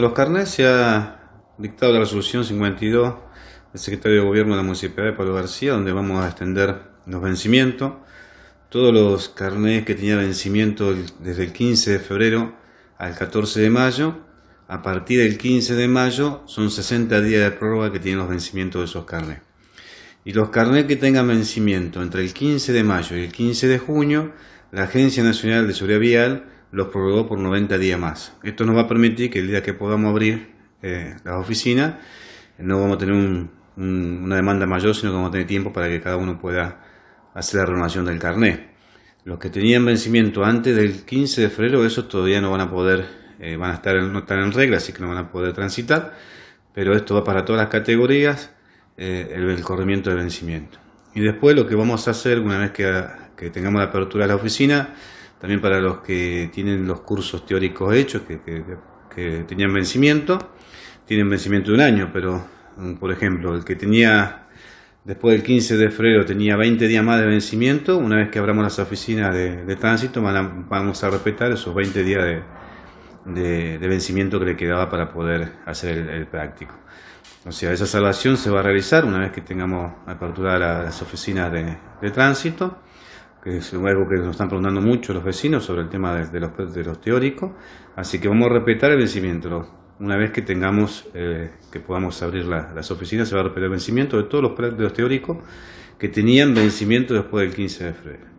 los carnets se ha dictado la resolución 52 del secretario de Gobierno de la Municipalidad de Pablo García, donde vamos a extender los vencimientos. Todos los carnés que tenían vencimiento desde el 15 de febrero al 14 de mayo, a partir del 15 de mayo son 60 días de prórroga que tienen los vencimientos de esos carnets. Y los carnets que tengan vencimiento entre el 15 de mayo y el 15 de junio, la Agencia Nacional de Seguridad Vial los prorrogó por 90 días más. Esto nos va a permitir que el día que podamos abrir eh, las oficinas no vamos a tener una demanda mayor, sino que vamos a tener tiempo para que cada uno pueda hacer la renovación del carnet. Los que tenían vencimiento antes del 15 de febrero, esos todavía no van a poder, eh, van a estar no están en regla, así que no van a poder transitar, pero esto va para todas las categorías, eh, el, el corrimiento de vencimiento. Y después lo que vamos a hacer, una vez que que tengamos la apertura de la oficina, también para los que tienen los cursos teóricos hechos, que, tenían vencimiento, tienen vencimiento de un año, pero mm, por ejemplo, el que tenía después del 15 de febrero tenía 20 días más de vencimiento, una vez que abramos las oficinas de, tránsito vamos a respetar esos 20 días de, vencimiento que le quedaba para poder hacer el, práctico. O sea, esa salvación se va a realizar una vez que tengamos apertura de las oficinas de, tránsito es algo que nos están preguntando mucho los vecinos sobre el tema de, los, de los, teóricos. Así que vamos a respetar el vencimiento. Una vez que tengamos, eh, que podamos abrir las oficinas, se va a repetir el vencimiento de todos los los teóricos que tenían vencimiento después del 15 de febrero.